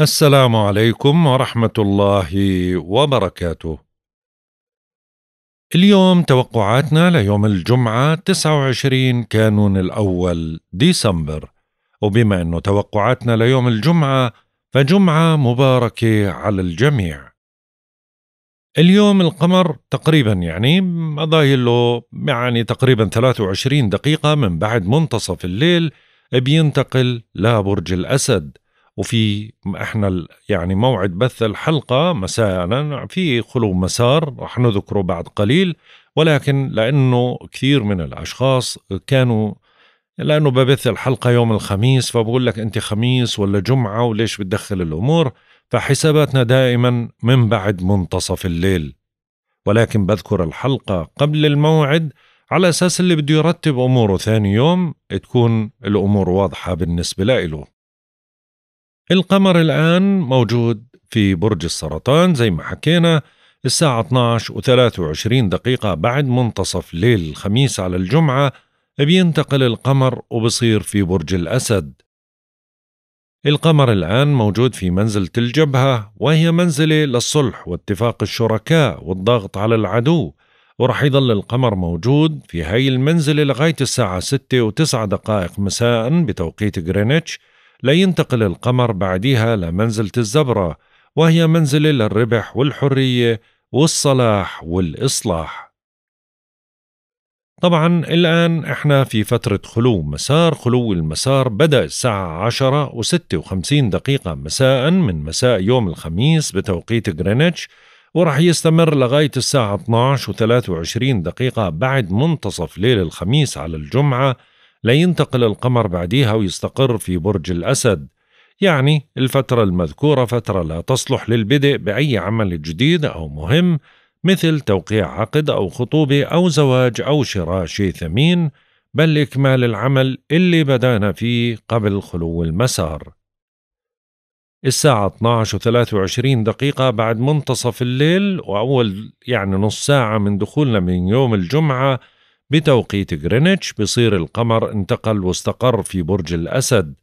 السلام عليكم ورحمة الله وبركاته. اليوم توقعاتنا ليوم الجمعة 29 كانون الأول ديسمبر، وبما أنه توقعاتنا ليوم الجمعة فجمعة مباركة على الجميع. اليوم القمر تقريبا يعني ضايل يعني تقريبا 23 دقيقة من بعد منتصف الليل بينتقل لبرج الأسد وفي احنا يعني موعد بث الحلقه مساء في خلو مسار رح نذكره بعد قليل ولكن لانه كثير من الاشخاص كانوا لانه ببث الحلقه يوم الخميس فبقول لك انت خميس ولا جمعه وليش بتدخل الامور فحساباتنا دائما من بعد منتصف الليل ولكن بذكر الحلقه قبل الموعد على اساس اللي بده يرتب اموره ثاني يوم تكون الامور واضحه بالنسبه له القمر الآن موجود في برج السرطان زي ما حكينا الساعة 12 و 23 دقيقة بعد منتصف ليل الخميس على الجمعة بينتقل القمر وبصير في برج الأسد القمر الآن موجود في منزلة الجبهة وهي منزلة للصلح واتفاق الشركاء والضغط على العدو ورح يظل القمر موجود في هاي المنزلة لغاية الساعة 6 و9 دقائق مساء بتوقيت غرينتش لينتقل القمر بعديها لمنزلة الزبرة وهي منزلة للربح والحرية والصلاح والإصلاح طبعا الآن احنا في فترة خلو مسار خلو المسار بدأ الساعة عشرة وستة وخمسين دقيقة مساء من مساء يوم الخميس بتوقيت غرينتش ورح يستمر لغاية الساعة 12 و 23 دقيقة بعد منتصف ليل الخميس على الجمعة لينتقل القمر بعديها ويستقر في برج الأسد يعني الفترة المذكورة فترة لا تصلح للبدء بأي عمل جديد أو مهم مثل توقيع عقد أو خطوبة أو زواج أو شراء شيء ثمين بل إكمال العمل اللي بدأنا فيه قبل خلو المسار الساعة 12 و 23 دقيقة بعد منتصف الليل وأول يعني نص ساعة من دخولنا من يوم الجمعة بتوقيت غرينتش بصير القمر انتقل واستقر في برج الأسد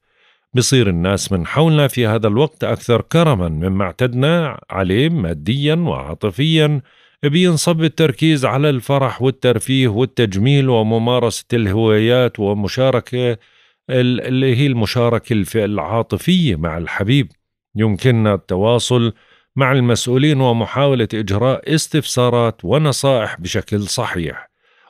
بصير الناس من حولنا في هذا الوقت أكثر كرما مما اعتدنا عليه ماديا وعاطفيا بينصب التركيز على الفرح والترفيه والتجميل وممارسة الهوايات ومشاركة اللي هي المشاركة العاطفية مع الحبيب يمكننا التواصل مع المسؤولين ومحاولة إجراء استفسارات ونصائح بشكل صحيح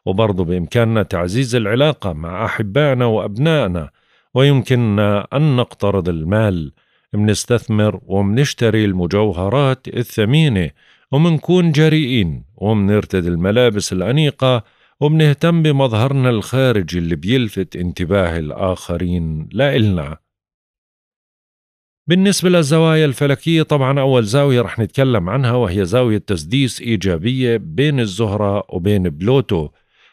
وبرضه بإمكاننا تعزيز العلاقة مع أحبائنا وأبنائنا ويمكننا أن نقترض المال منستثمر ومنشتري المجوهرات الثمينة ومنكون جريئين ومنرتدي الملابس الأنيقة ومنهتم بمظهرنا الخارجي اللي بيلفت انتباه الآخرين لإلنا بالنسبة للزوايا الفلكية طبعا أول زاوية رح نتكلم عنها وهي زاوية تسديس إيجابية بين الزهرة وبين بلوتو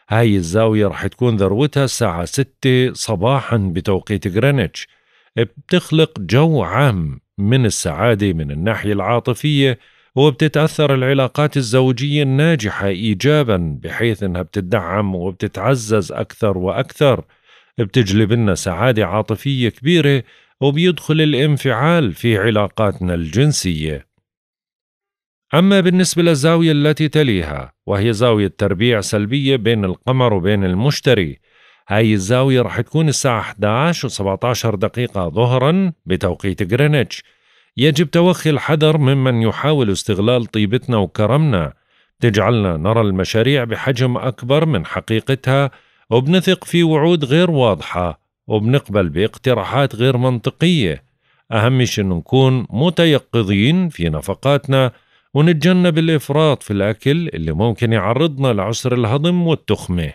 هاي الزاوية رح تكون ذروتها الساعة 6 صباحا بتوقيت غرينتش بتخلق جو عام من السعادة من الناحية العاطفية وبتتأثر العلاقات الزوجية الناجحة إيجابا بحيث أنها بتدعم وبتتعزز أكثر وأكثر بتجلب لنا سعادة عاطفية كبيرة وبيدخل الانفعال في علاقاتنا الجنسية أما بالنسبة للزاوية التي تليها وهي زاوية تربيع سلبية بين القمر وبين المشتري هاي الزاوية رح تكون الساعة 11 و 17 دقيقة ظهرا بتوقيت غرينتش يجب توخي الحذر ممن يحاول استغلال طيبتنا وكرمنا تجعلنا نرى المشاريع بحجم أكبر من حقيقتها وبنثق في وعود غير واضحة وبنقبل باقتراحات غير منطقية أهم شيء نكون متيقظين في نفقاتنا ونتجنب الإفراط في الأكل اللي ممكن يعرضنا لعسر الهضم والتخمة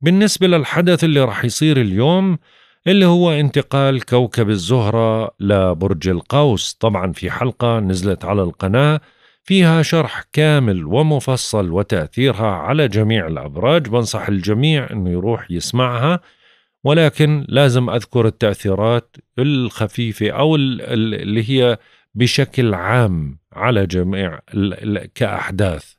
بالنسبة للحدث اللي رح يصير اليوم اللي هو انتقال كوكب الزهرة لبرج القوس طبعا في حلقة نزلت على القناة فيها شرح كامل ومفصل وتأثيرها على جميع الأبراج بنصح الجميع أنه يروح يسمعها ولكن لازم أذكر التأثيرات الخفيفة أو اللي هي بشكل عام على جميع كأحداث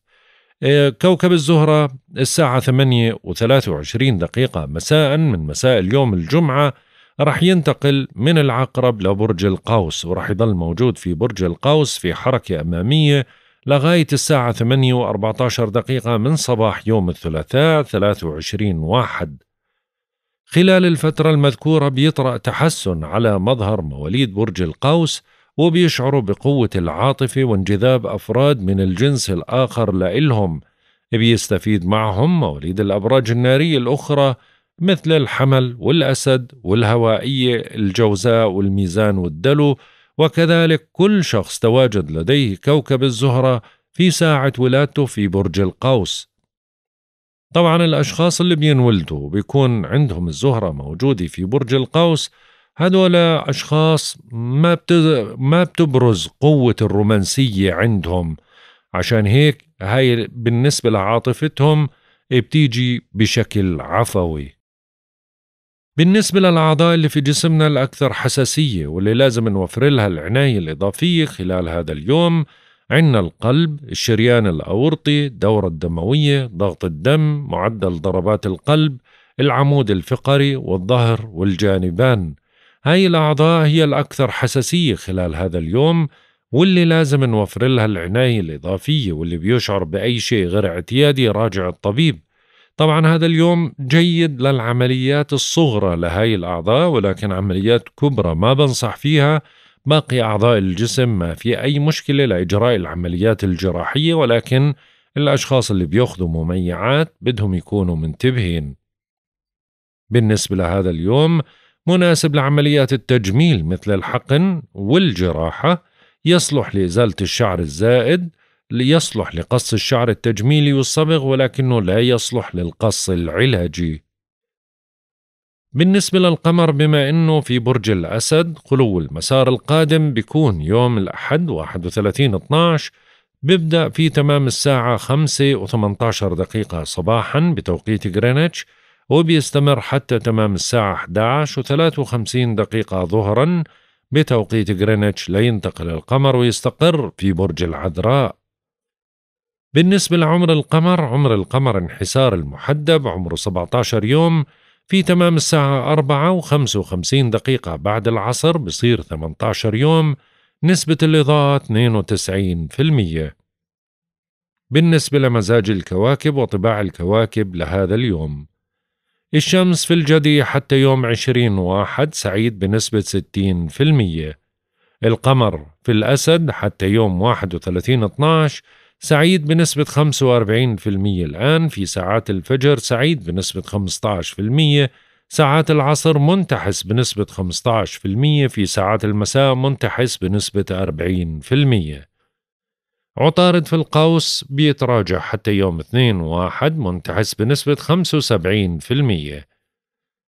آه، كوكب الزهرة الساعة 8 و23 دقيقة مساء من مساء اليوم الجمعة رح ينتقل من العقرب لبرج القوس ورح يضل موجود في برج القوس في حركة أمامية لغاية الساعة 8 و14 دقيقة من صباح يوم الثلاثاء 23 واحد خلال الفترة المذكورة بيطرأ تحسن على مظهر مواليد برج القوس وبيشعروا بقوة العاطفة وانجذاب أفراد من الجنس الآخر لإلهم بيستفيد معهم مواليد الأبراج النارية الأخرى مثل الحمل والأسد والهوائية الجوزاء والميزان والدلو وكذلك كل شخص تواجد لديه كوكب الزهرة في ساعة ولادته في برج القوس طبعا الأشخاص اللي بينولدوا بيكون عندهم الزهرة موجودة في برج القوس هذول أشخاص ما, بتز... ما بتبرز قوة الرومانسية عندهم عشان هيك هاي بالنسبة لعاطفتهم بتيجي بشكل عفوي بالنسبة للأعضاء اللي في جسمنا الأكثر حساسية واللي لازم نوفر لها العناية الإضافية خلال هذا اليوم عندنا القلب، الشريان الأورطي، الدورة الدموية، ضغط الدم، معدل ضربات القلب، العمود الفقري والظهر والجانبان هاي الأعضاء هي الأكثر حساسية خلال هذا اليوم واللي لازم نوفر لها العناية الإضافية واللي بيشعر بأي شيء غير اعتيادي راجع الطبيب طبعا هذا اليوم جيد للعمليات الصغرى لهاي الأعضاء ولكن عمليات كبرى ما بنصح فيها باقي أعضاء الجسم ما في أي مشكلة لإجراء العمليات الجراحية ولكن الأشخاص اللي بياخذوا مميعات بدهم يكونوا منتبهين بالنسبة لهذا اليوم مناسب لعمليات التجميل مثل الحقن والجراحة يصلح لإزالة الشعر الزائد ليصلح لقص الشعر التجميلي والصبغ ولكنه لا يصلح للقص العلاجي بالنسبة للقمر بما أنه في برج الأسد خلو المسار القادم بيكون يوم الأحد 31 12 بيبدأ في تمام الساعة 5 و18 دقيقة صباحا بتوقيت غرينتش وبيستمر حتى تمام الساعة 11 و53 دقيقة ظهرا بتوقيت غرينتش لينتقل القمر ويستقر في برج العذراء بالنسبة لعمر القمر عمر القمر انحسار المحدب عمره 17 يوم في تمام الساعة 4 و55 دقيقة بعد العصر بصير 18 يوم نسبة الإضاءة 92% بالنسبة لمزاج الكواكب وطباع الكواكب لهذا اليوم الشمس في الجدي حتى يوم عشرين واحد سعيد بنسبة ستين في المية القمر في الأسد حتى يوم واحد وثلاثين اتناش سعيد بنسبة 45% الآن في ساعات الفجر سعيد بنسبة 15% ساعات العصر منتحس بنسبة 15% في ساعات المساء منتحس بنسبة 40% عطارد في القوس بيتراجع حتى يوم 2 واحد منتحس بنسبة 75%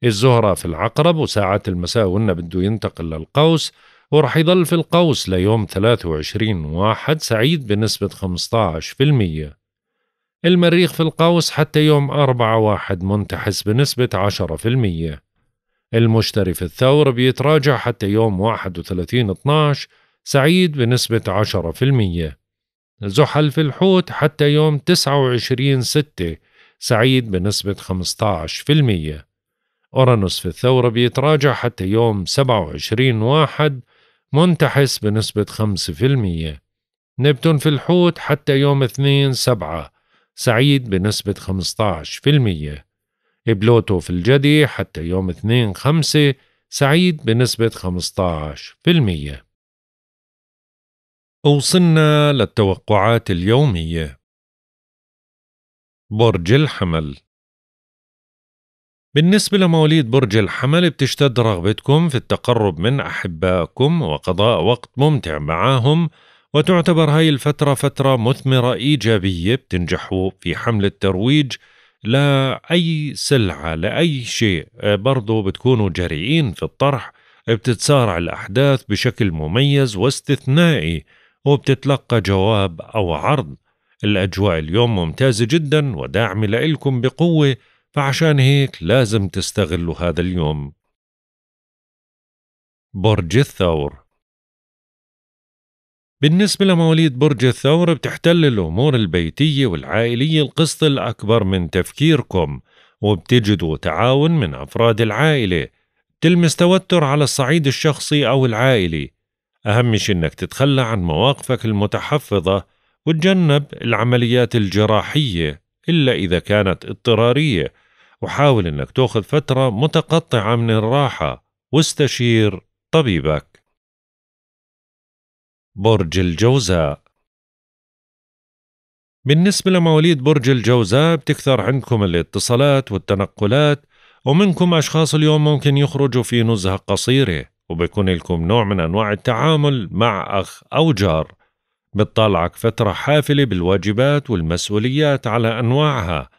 الزهرة في العقرب وساعات المساء قلنا بده ينتقل للقوس ورح يضل في القوس ليوم 23 واحد سعيد بنسبة 15% المريخ في القوس حتى يوم 4 واحد منتحس بنسبة 10% المشتري في الثور بيتراجع حتى يوم 31 12 سعيد بنسبة 10% زحل في الحوت حتى يوم 29 ستة سعيد بنسبة 15% أورانوس في الثورة بيتراجع حتى يوم 27 واحد منتحس بنسبة 5% نبتون في الحوت حتى يوم 2 سبعة سعيد بنسبة 15% بلوتو في الجدي حتى يوم 2 خمسة سعيد بنسبة 15% وصلنا للتوقعات اليومية برج الحمل بالنسبة لمواليد برج الحمل بتشتد رغبتكم في التقرب من أحبائكم وقضاء وقت ممتع معاهم وتعتبر هاي الفترة فترة مثمرة إيجابية بتنجحوا في حمل الترويج لأي سلعة لأي شيء برضو بتكونوا جريئين في الطرح بتتسارع الأحداث بشكل مميز واستثنائي وبتتلقى جواب أو عرض الأجواء اليوم ممتازة جدا وداعمة لإلكم بقوة فعشان هيك لازم تستغلوا هذا اليوم برج الثور بالنسبة لمواليد برج الثور بتحتل الأمور البيتية والعائلية القسط الأكبر من تفكيركم وبتجدوا تعاون من أفراد العائلة تلمس توتر على الصعيد الشخصي أو العائلي أهم شيء إنك تتخلى عن مواقفك المتحفظة وتجنب العمليات الجراحية إلا إذا كانت اضطرارية وحاول إنك تأخذ فترة متقطعة من الراحة واستشير طبيبك برج الجوزاء بالنسبة لمواليد برج الجوزاء بتكثر عندكم الاتصالات والتنقلات ومنكم أشخاص اليوم ممكن يخرجوا في نزهة قصيرة وبيكون لكم نوع من أنواع التعامل مع أخ أو جار بتطلعك فترة حافلة بالواجبات والمسؤوليات على أنواعها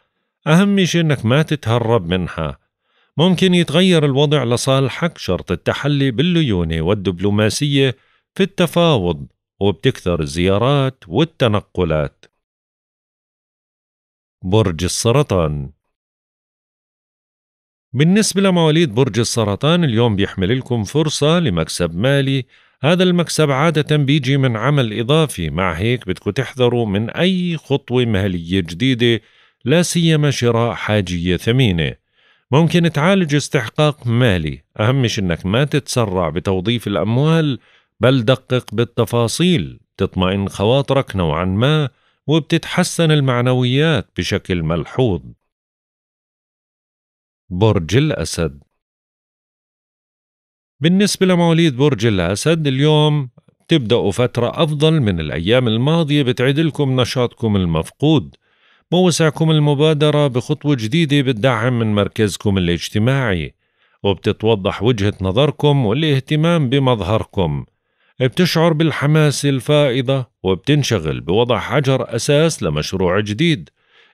أهم شيء أنك ما تتهرب منها ممكن يتغير الوضع لصالحك شرط التحلي بالليونة والدبلوماسية في التفاوض وبتكثر الزيارات والتنقلات برج السرطان بالنسبة لمواليد برج السرطان اليوم بيحمل لكم فرصة لمكسب مالي هذا المكسب عادة بيجي من عمل إضافي مع هيك بدكم تحذروا من أي خطوة مهلية جديدة لا سيما شراء حاجية ثمينة ممكن تعالج استحقاق مالي أهم شيء أنك ما تتسرع بتوظيف الأموال بل دقق بالتفاصيل تطمئن خواطرك نوعا ما وبتتحسن المعنويات بشكل ملحوظ برج الأسد بالنسبة لمواليد برج الأسد اليوم تبدأوا فترة أفضل من الأيام الماضية بتعيد لكم نشاطكم المفقود موسعكم المبادرة بخطوة جديدة بتدعم من مركزكم الاجتماعي وبتتوضح وجهة نظركم والاهتمام بمظهركم بتشعر بالحماس الفائضة وبتنشغل بوضع حجر أساس لمشروع جديد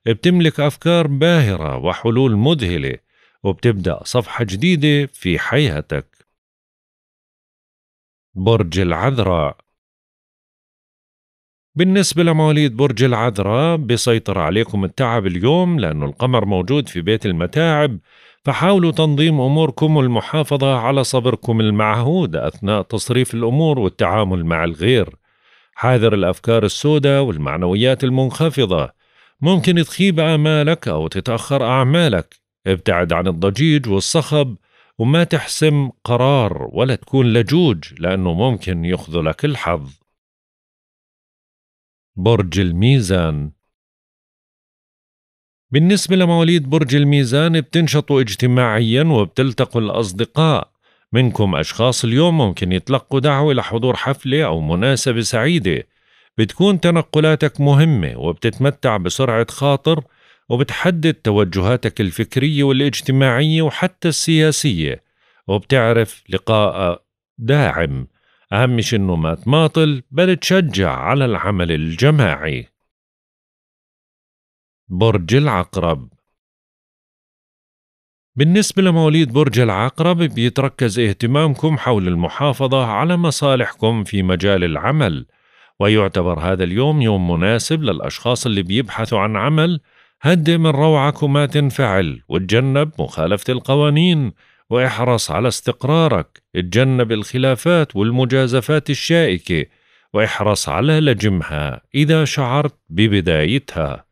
بتملك أفكار باهرة وحلول مذهلة وبتبدأ صفحة جديدة في حياتك برج العذراء بالنسبة لمواليد برج العذراء بيسيطر عليكم التعب اليوم لأنه القمر موجود في بيت المتاعب فحاولوا تنظيم أموركم والمحافظة على صبركم المعهود أثناء تصريف الأمور والتعامل مع الغير حاذر الأفكار السوداء والمعنويات المنخفضة ممكن تخيب آمالك أو تتأخر أعمالك ابتعد عن الضجيج والصخب وما تحسم قرار ولا تكون لجوج لأنه ممكن يخذلك الحظ برج الميزان بالنسبة لمواليد برج الميزان بتنشطوا اجتماعيا وبتلتقوا الأصدقاء منكم أشخاص اليوم ممكن يتلقوا دعوة لحضور حفلة أو مناسبة سعيدة بتكون تنقلاتك مهمة وبتتمتع بسرعة خاطر وبتحدد توجهاتك الفكرية والاجتماعية وحتى السياسية وبتعرف لقاء داعم أهم شي إنه ما تماطل بل تشجع على العمل الجماعي برج العقرب بالنسبة لمواليد برج العقرب بيتركز اهتمامكم حول المحافظة على مصالحكم في مجال العمل ويعتبر هذا اليوم يوم مناسب للأشخاص اللي بيبحثوا عن عمل هد من روعك ما تنفعل وتجنب مخالفة القوانين واحرص على استقرارك اتجنب الخلافات والمجازفات الشائكة واحرص على لجمها إذا شعرت ببدايتها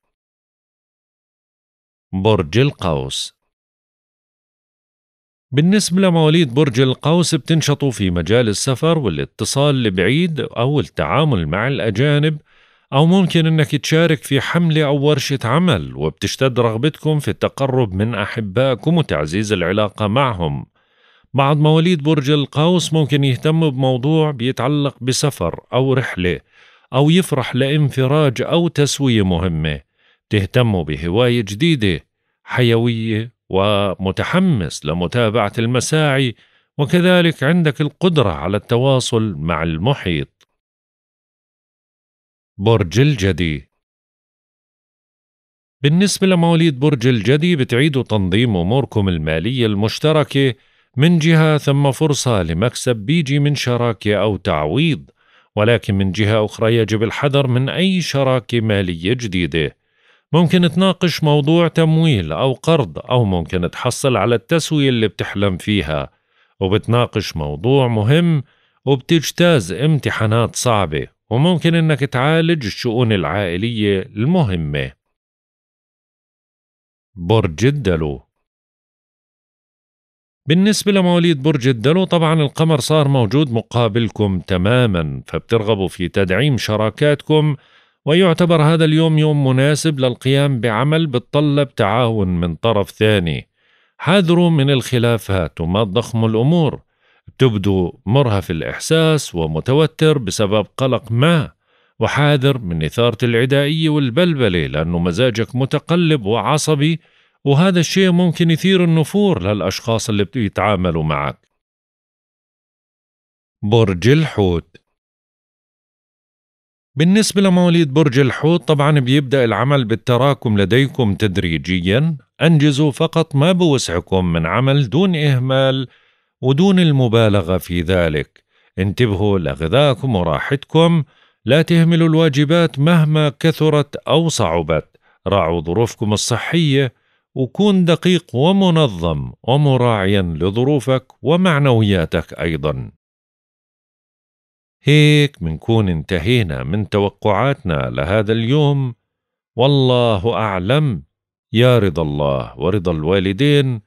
برج القوس بالنسبة لمواليد برج القوس بتنشطوا في مجال السفر والاتصال البعيد أو التعامل مع الأجانب أو ممكن أنك تشارك في حملة أو ورشة عمل وبتشتد رغبتكم في التقرب من أحبائكم وتعزيز العلاقة معهم بعض مواليد برج القوس ممكن يهتم بموضوع بيتعلق بسفر أو رحلة أو يفرح لانفراج أو تسوية مهمة تهتموا بهواية جديدة حيوية ومتحمس لمتابعة المساعي وكذلك عندك القدرة على التواصل مع المحيط برج الجدي بالنسبة لمواليد برج الجدي بتعيدوا تنظيم أموركم المالية المشتركة من جهة ثم فرصة لمكسب بيجي من شراكة أو تعويض ولكن من جهة أخرى يجب الحذر من أي شراكة مالية جديدة ممكن تناقش موضوع تمويل أو قرض أو ممكن تحصل على التسوية اللي بتحلم فيها وبتناقش موضوع مهم وبتجتاز امتحانات صعبة وممكن إنك تعالج الشؤون العائلية المهمة برج الدلو بالنسبة لمواليد برج الدلو طبعا القمر صار موجود مقابلكم تماما فبترغبوا في تدعيم شراكاتكم ويعتبر هذا اليوم يوم مناسب للقيام بعمل بتطلب تعاون من طرف ثاني حذروا من الخلافات وما تضخموا الأمور تبدو مرهف الإحساس ومتوتر بسبب قلق ما وحاذر من إثارة العدائية والبلبلة لأنه مزاجك متقلب وعصبي وهذا الشيء ممكن يثير النفور للأشخاص اللي بيتعاملوا معك برج الحوت بالنسبة لمواليد برج الحوت طبعا بيبدأ العمل بالتراكم لديكم تدريجيا أنجزوا فقط ما بوسعكم من عمل دون إهمال ودون المبالغه في ذلك انتبهوا لغذائكم وراحتكم لا تهملوا الواجبات مهما كثرت او صعبت راعوا ظروفكم الصحيه وكون دقيق ومنظم ومراعيا لظروفك ومعنوياتك ايضا هيك منكون انتهينا من توقعاتنا لهذا اليوم والله اعلم يا رضا الله ورضا الوالدين